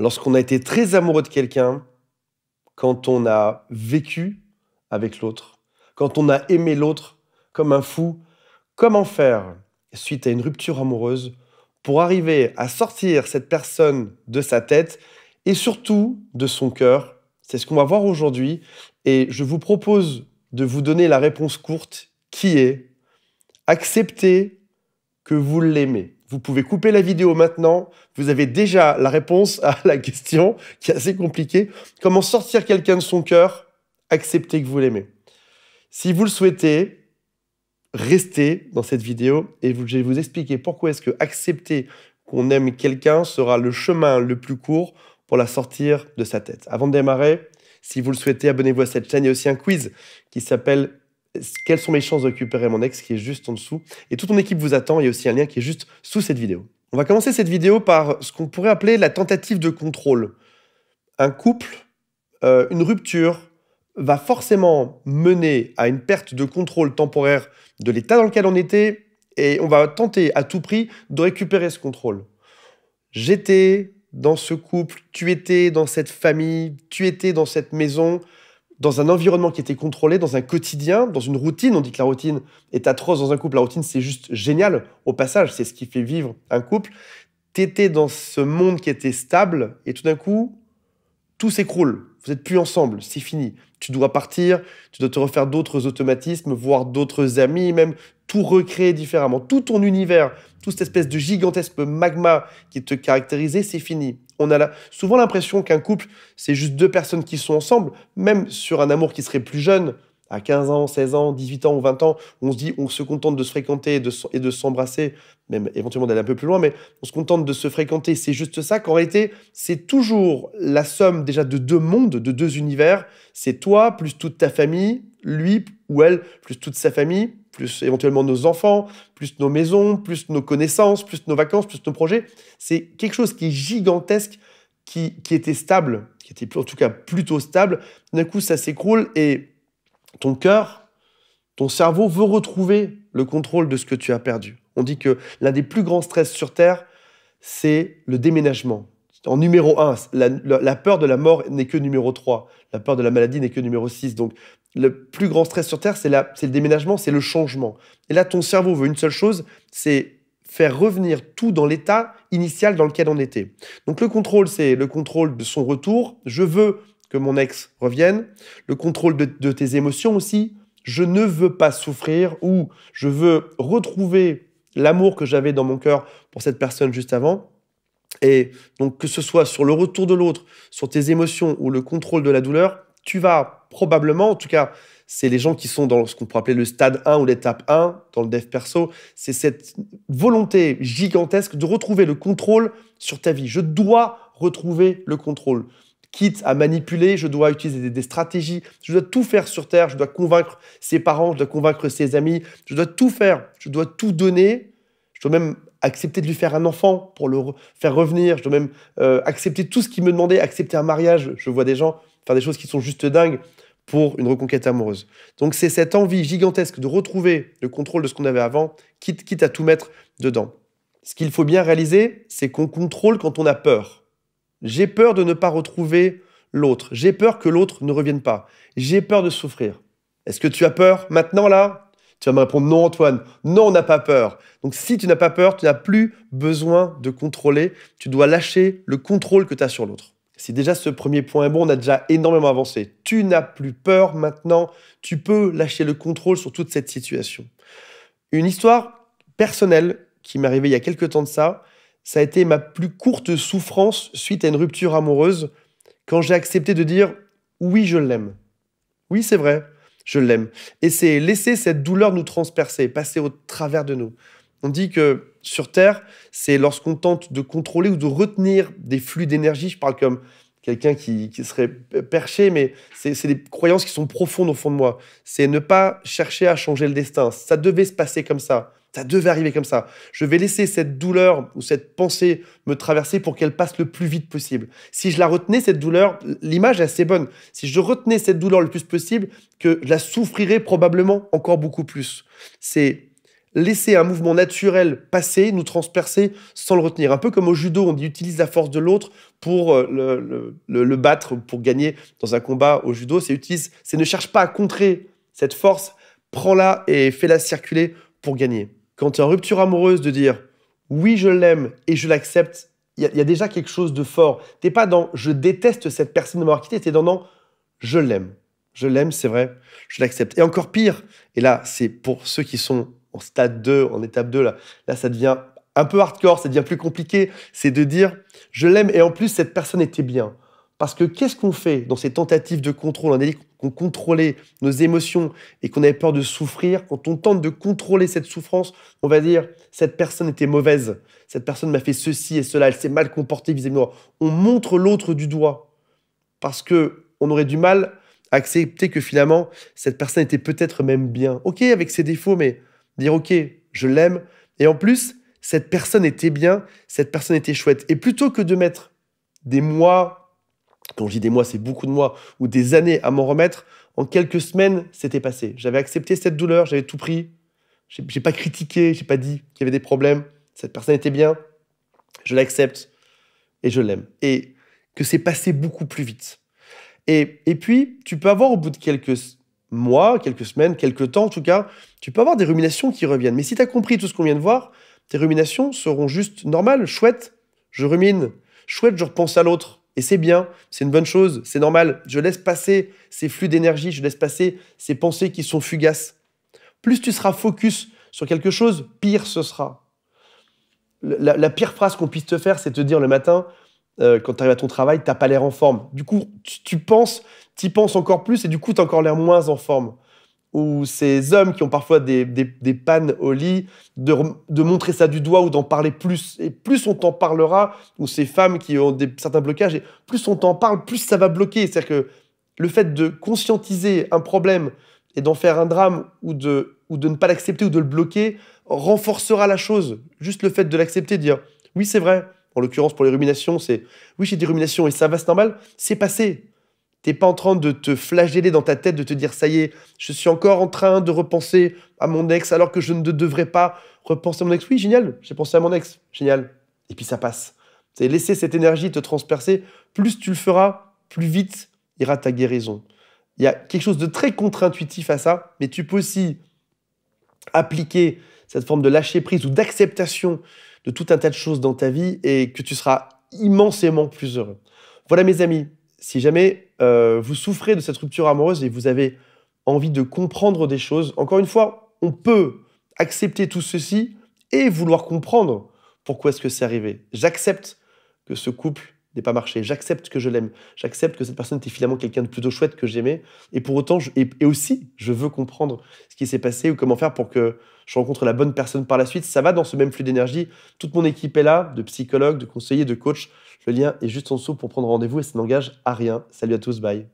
lorsqu'on a été très amoureux de quelqu'un, quand on a vécu avec l'autre, quand on a aimé l'autre comme un fou, comment faire suite à une rupture amoureuse pour arriver à sortir cette personne de sa tête et surtout de son cœur. C'est ce qu'on va voir aujourd'hui et je vous propose de vous donner la réponse courte qui est accepter que vous l'aimez. Vous pouvez couper la vidéo maintenant. Vous avez déjà la réponse à la question qui est assez compliquée. Comment sortir quelqu'un de son cœur accepter que vous l'aimez. Si vous le souhaitez, restez dans cette vidéo et je vais vous expliquer pourquoi est-ce que accepter qu'on aime quelqu'un sera le chemin le plus court pour la sortir de sa tête. Avant de démarrer, si vous le souhaitez, abonnez-vous à cette chaîne. Il y a aussi un quiz qui s'appelle quelles sont mes chances de récupérer mon ex qui est juste en dessous. Et toute mon équipe vous attend. Il y a aussi un lien qui est juste sous cette vidéo. On va commencer cette vidéo par ce qu'on pourrait appeler la tentative de contrôle. Un couple, euh, une rupture, va forcément mener à une perte de contrôle temporaire de l'état dans lequel on était et on va tenter à tout prix de récupérer ce contrôle. J'étais dans ce couple, tu étais dans cette famille, tu étais dans cette maison, dans un environnement qui était contrôlé, dans un quotidien, dans une routine. On dit que la routine est atroce dans un couple. La routine, c'est juste génial. Au passage, c'est ce qui fait vivre un couple. T'étais dans ce monde qui était stable et tout d'un coup, tout s'écroule. Vous n'êtes plus ensemble, c'est fini. Tu dois partir, tu dois te refaire d'autres automatismes, voir d'autres amis, même tout recréer différemment. Tout ton univers, toute cette espèce de gigantesque magma qui te caractérisait, c'est fini on a souvent l'impression qu'un couple, c'est juste deux personnes qui sont ensemble, même sur un amour qui serait plus jeune, à 15 ans, 16 ans, 18 ans ou 20 ans, on se dit, on se contente de se fréquenter et de, s'embrasser, même éventuellement d'aller un peu plus loin, mais on se contente de se fréquenter. C'est juste ça qu'en réalité, c'est toujours la somme déjà de deux mondes, de deux univers. C'est toi plus toute ta famille, lui ou elle plus toute sa famille, plus éventuellement nos enfants, plus nos maisons, plus nos connaissances, plus nos vacances, plus nos projets. C'est quelque chose qui est gigantesque, qui, était stable, qui était en tout cas plutôt stable. D'un coup, ça s'écroule et ton cœur, ton cerveau veut retrouver le contrôle de ce que tu as perdu. On dit que l'un des plus grands stress sur Terre, c'est le déménagement. En numéro 1, la, peur de la mort n'est que numéro 3. La peur de la maladie n'est que numéro 6. Donc, le plus grand stress sur Terre, c'est le déménagement, c'est le changement. Et là, ton cerveau veut une seule chose, c'est faire revenir tout dans l'état initial dans lequel on était. Donc le contrôle, c'est le contrôle de son retour. Je veux que mon ex revienne. Le contrôle de, tes émotions aussi. Je ne veux pas souffrir ou je veux retrouver l'amour que j'avais dans mon cœur pour cette personne juste avant. Et donc que ce soit sur le retour de l'autre, sur tes émotions ou le contrôle de la douleur, tu vas probablement, en tout cas, c'est les gens qui sont dans ce qu'on pourrait appeler le stade 1 ou l'étape 1 dans le dev perso, c'est cette volonté gigantesque de retrouver le contrôle sur ta vie. Je dois retrouver le contrôle. Quitte à manipuler, je dois utiliser des, stratégies, je dois tout faire sur Terre, je dois convaincre ses parents, je dois convaincre ses amis, je dois tout faire, je dois tout donner, je dois même accepter de lui faire un enfant pour le faire revenir, je dois même euh, accepter tout ce qu'il me demandait, accepter un mariage. Je vois des gens faire des choses qui sont juste dingues pour une reconquête amoureuse. Donc c'est cette envie gigantesque de retrouver le contrôle de ce qu'on avait avant, quitte, quitte à tout mettre dedans. Ce qu'il faut bien réaliser, c'est qu'on contrôle quand on a peur. J'ai peur de ne pas retrouver l'autre. J'ai peur que l'autre ne revienne pas. J'ai peur de souffrir. Est-ce que tu as peur maintenant là Tu vas me répondre non Antoine. Non, on n'a pas peur. Donc si tu n'as pas peur, tu n'as plus besoin de contrôler. Tu dois lâcher le contrôle que tu as sur l'autre. Si déjà ce premier point est bon, on a déjà énormément avancé. Tu n'as plus peur maintenant, tu peux lâcher le contrôle sur toute cette situation. Une histoire personnelle qui m'est arrivée il y a quelques temps de ça, ça a été ma plus courte souffrance suite à une rupture amoureuse quand j'ai accepté de dire oui, je l'aime. Oui, c'est vrai, je l'aime. Et c'est laisser cette douleur nous transpercer, passer au travers de nous. On dit que sur Terre, c'est lorsqu'on tente de contrôler ou de retenir des flux d'énergie. Je parle comme quelqu'un qui, serait perché, mais c'est des croyances qui sont profondes au fond de moi. C'est ne pas chercher à changer le destin. Ça devait se passer comme ça. Ça devait arriver comme ça. Je vais laisser cette douleur ou cette pensée me traverser pour qu'elle passe le plus vite possible. Si je la retenais, cette douleur, l'image est assez bonne. Si je retenais cette douleur le plus possible, que je la souffrirais probablement encore beaucoup plus. C'est laisser un mouvement naturel passer, nous transpercer sans le retenir. Un peu comme au judo, on utilise la force de l'autre pour euh, le, battre, pour gagner dans un combat au judo. C'est utilise, c'est ne cherche pas à contrer cette force, prends-la et fais-la circuler pour gagner. Quand tu es en rupture amoureuse, de dire oui, je l'aime et je l'accepte, il y, a déjà quelque chose de fort. Tu n'es pas dans je déteste cette personne de m'avoir quitté, es dans non, je l'aime. Je l'aime, c'est vrai, je l'accepte. Et encore pire, et là, c'est pour ceux qui sont en stade 2, en étape 2, là, là ça devient un peu hardcore, ça devient plus compliqué. C'est de dire, je l'aime et en plus, cette personne était bien. Parce que qu'est-ce qu'on fait dans ces tentatives de contrôle On a dit qu'on contrôlait nos émotions et qu'on avait peur de souffrir. Quand on tente de contrôler cette souffrance, on va dire cette personne était mauvaise, cette personne m'a fait ceci et cela, elle s'est mal comportée vis-à-vis de moi. On montre l'autre du doigt parce que on aurait du mal à accepter que finalement cette personne était peut-être même bien. Ok avec ses défauts, mais dire ok, je l'aime, et en plus, cette personne était bien, cette personne était chouette. Et plutôt que de mettre des mois, quand je dis des mois, c'est beaucoup de mois, ou des années à m'en remettre, en quelques semaines, c'était passé. J'avais accepté cette douleur, j'avais tout pris, j'ai pas critiqué, j'ai pas dit qu'il y avait des problèmes, cette personne était bien, je l'accepte et je l'aime. Et que c'est passé beaucoup plus vite. Et, et puis, tu peux avoir au bout de quelques mois, quelques semaines, quelques temps en tout cas, tu peux avoir des ruminations qui reviennent. Mais si tu as compris tout ce qu'on vient de voir, tes ruminations seront juste normales, chouette je rumine, chouette, je repense à l'autre. Et c'est bien, c'est une bonne chose, c'est normal. Je laisse passer ces flux d'énergie, je laisse passer ces pensées qui sont fugaces. Plus tu seras focus sur quelque chose, pire ce sera. La, la pire phrase qu'on puisse te faire, c'est te dire le matin euh, quand tu arrives à ton travail, t'as pas l'air en forme. Du coup, tu, penses, t'y penses encore plus et du coup, as encore l'air moins en forme. Ou ces hommes qui ont parfois des, pannes au lit, de, montrer ça du doigt ou d'en parler plus. Et plus on t'en parlera, ou ces femmes qui ont des, certains blocages, et plus on t'en parle, plus ça va bloquer. C'est-à-dire que le fait de conscientiser un problème et d'en faire un drame ou de, ou de ne pas l'accepter ou de le bloquer renforcera la chose. Juste le fait de l'accepter, dire oui, c'est vrai, en l'occurrence pour les ruminations, c'est oui, j'ai des ruminations et ça va, c'est normal, c'est passé. T'es pas en train de te flageller dans ta tête, de te dire ça y est, je suis encore en train de repenser à mon ex alors que je ne devrais pas repenser à mon ex. Oui, génial, j'ai pensé à mon ex, génial. Et puis ça passe. C'est laisser cette énergie te transpercer. Plus tu le feras, plus vite ira ta guérison. Il y a quelque chose de très contre-intuitif à ça, mais tu peux aussi appliquer cette forme de lâcher prise ou d'acceptation de tout un tas de choses dans ta vie et que tu seras immensément plus heureux. Voilà mes amis, si jamais euh, vous souffrez de cette rupture amoureuse et vous avez envie de comprendre des choses, encore une fois, on peut accepter tout ceci et vouloir comprendre pourquoi est-ce que c'est arrivé. J'accepte que ce couple n'est pas marché. J'accepte que je l'aime. J'accepte que cette personne était finalement quelqu'un de plutôt chouette que j'aimais. Et pour autant, et, aussi, je veux comprendre ce qui s'est passé ou comment faire pour que je rencontre la bonne personne par la suite. Ça va dans ce même flux d'énergie. Toute mon équipe est là, de psychologues, de conseillers, de coachs. Le lien est juste en dessous pour prendre rendez-vous et ça n'engage à rien. Salut à tous, bye.